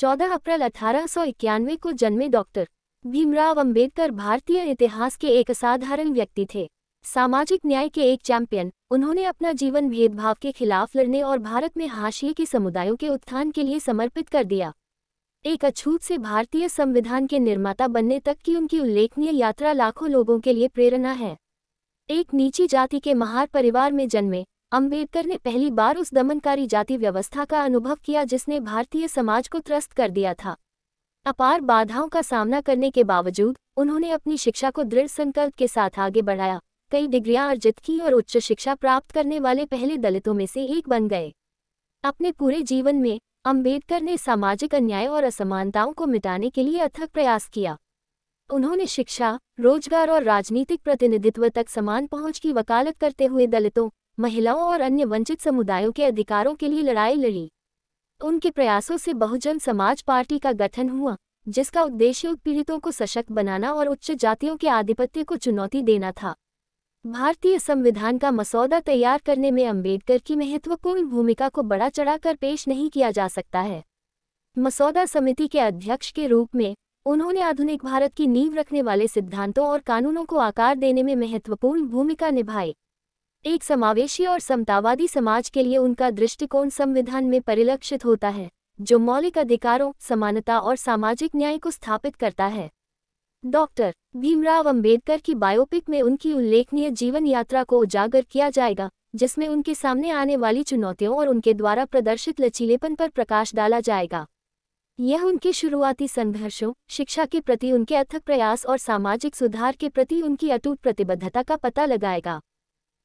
14 अप्रैल अठारह को जन्मे डॉक्टर भीमराव अंबेडकर भारतीय इतिहास के एक असाधारण व्यक्ति थे सामाजिक न्याय के एक चैंपियन उन्होंने अपना जीवन भेदभाव के खिलाफ लड़ने और भारत में हाशिए के समुदायों के उत्थान के लिए समर्पित कर दिया एक अछूत से भारतीय संविधान के निर्माता बनने तक की उनकी उल्लेखनीय यात्रा लाखों लोगों के लिए प्रेरणा है एक नीची जाति के महार परिवार में जन्मे अंबेडकर ने पहली बार उस दमनकारी जाति व्यवस्था का अनुभव किया जिसने भारतीय समाज को त्रस्त कर दिया था अपार बाधाओं का सामना करने के बावजूद उन्होंने अपनी शिक्षा को दृढ़ संकल्प के साथ आगे बढ़ाया कई डिग्रियां अर्जित की और उच्च शिक्षा प्राप्त करने वाले पहले दलितों में से एक बन गए अपने पूरे जीवन में अंबेडकर ने सामाजिक अन्याय और असमानताओं को मिटाने के लिए अथक प्रयास किया उन्होंने शिक्षा रोजगार और राजनीतिक प्रतिनिधित्व तक समान पहुंच की वकालत करते हुए दलितों महिलाओं और अन्य वंचित समुदायों के अधिकारों के लिए लड़ाई लड़ी उनके प्रयासों से बहुजन समाज पार्टी का गठन हुआ जिसका उद्देश्य पीड़ितों को सशक्त बनाना और उच्च जातियों के आधिपत्य को चुनौती देना था भारतीय संविधान का मसौदा तैयार करने में अंबेडकर की महत्वपूर्ण भूमिका को बड़ा चढ़ाकर पेश नहीं किया जा सकता है मसौदा समिति के अध्यक्ष के रूप में उन्होंने आधुनिक भारत की नींव रखने वाले सिद्धांतों और कानूनों को आकार देने में महत्वपूर्ण भूमिका निभाई एक समावेशी और समतावादी समाज के लिए उनका दृष्टिकोण संविधान में परिलक्षित होता है जो मौलिक अधिकारों समानता और सामाजिक न्याय को स्थापित करता है डॉक्टर भीमराव अंबेडकर की बायोपिक में उनकी उल्लेखनीय जीवन यात्रा को उजागर किया जाएगा जिसमें उनके सामने आने वाली चुनौतियों और उनके द्वारा प्रदर्शित लचीलेपन पर प्रकाश डाला जाएगा यह उनके शुरुआती संघर्षों शिक्षा के प्रति उनके अथक प्रयास और सामाजिक सुधार के प्रति उनकी अटूट प्रतिबद्धता का पता लगाएगा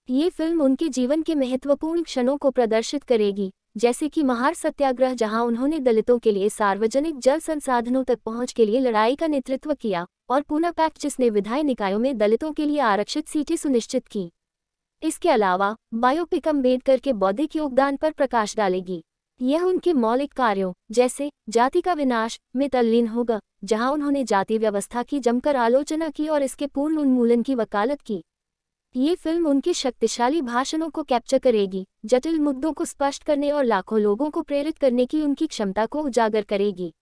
ये फिल्म उनके जीवन के महत्वपूर्ण क्षणों को प्रदर्शित करेगी जैसे कि महार सत्याग्रह जहां उन्होंने दलितों के लिए सार्वजनिक जल संसाधनों तक पहुंच के लिए लड़ाई का नेतृत्व किया और पूना पैक्ट जिसने विधायी निकायों में दलितों के लिए आरक्षित सीटें सुनिश्चित की इसके अलावा बायोपिक अम्बेडकर के बौद्धिक योगदान पर प्रकाश डालेगी यह उनके मौलिक कार्यों जैसे जाति का विनाश में तल्लीन होगा जहां उन्होंने जाति व्यवस्था की जमकर आलोचना की और इसके पूर्ण उन्मूलन की वकालत की ये फिल्म उनके शक्तिशाली भाषणों को कैप्चर करेगी जटिल मुद्दों को स्पष्ट करने और लाखों लोगों को प्रेरित करने की उनकी क्षमता को उजागर करेगी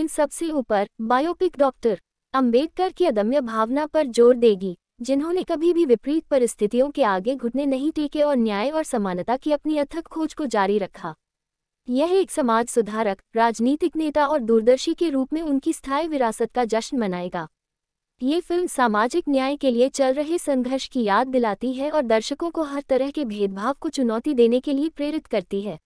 इन सबसे ऊपर बायोपिक डॉक्टर अंबेडकर की अदम्य भावना पर जोर देगी जिन्होंने कभी भी विपरीत परिस्थितियों के आगे घुटने नहीं टेके और न्याय और समानता की अपनी अथक खोज को जारी रखा यह एक समाज सुधारक राजनीतिक नेता और दूरदर्शी के रूप में उनकी स्थायी विरासत का जश्न मनाएगा ये फिल्म सामाजिक न्याय के लिए चल रहे संघर्ष की याद दिलाती है और दर्शकों को हर तरह के भेदभाव को चुनौती देने के लिए प्रेरित करती है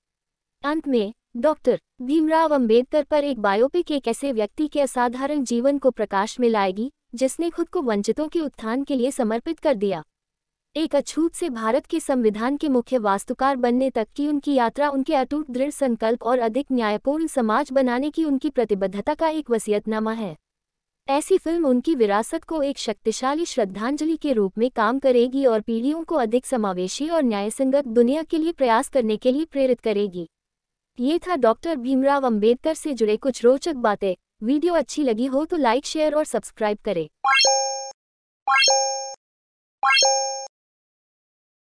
अंत में डॉक्टर भीमराव अंबेडकर पर एक बायोपिक एक ऐसे व्यक्ति के असाधारण जीवन को प्रकाश में लाएगी जिसने खुद को वंचितों के उत्थान के लिए समर्पित कर दिया एक अछूत से भारत के संविधान के मुख्य वास्तुकार बनने तक की उनकी यात्रा उनके अटूट दृढ़ संकल्प और अधिक न्यायपूर्ण समाज बनाने की उनकी प्रतिबद्धता का एक वसीयतनामा है ऐसी फिल्म उनकी विरासत को एक शक्तिशाली श्रद्धांजलि के रूप में काम करेगी और पीढ़ियों को अधिक समावेशी और न्यायसंगत दुनिया के लिए प्रयास करने के लिए प्रेरित करेगी ये था डॉक्टर भीमराव अंबेडकर से जुड़े कुछ रोचक बातें वीडियो अच्छी लगी हो तो लाइक शेयर और सब्सक्राइब करें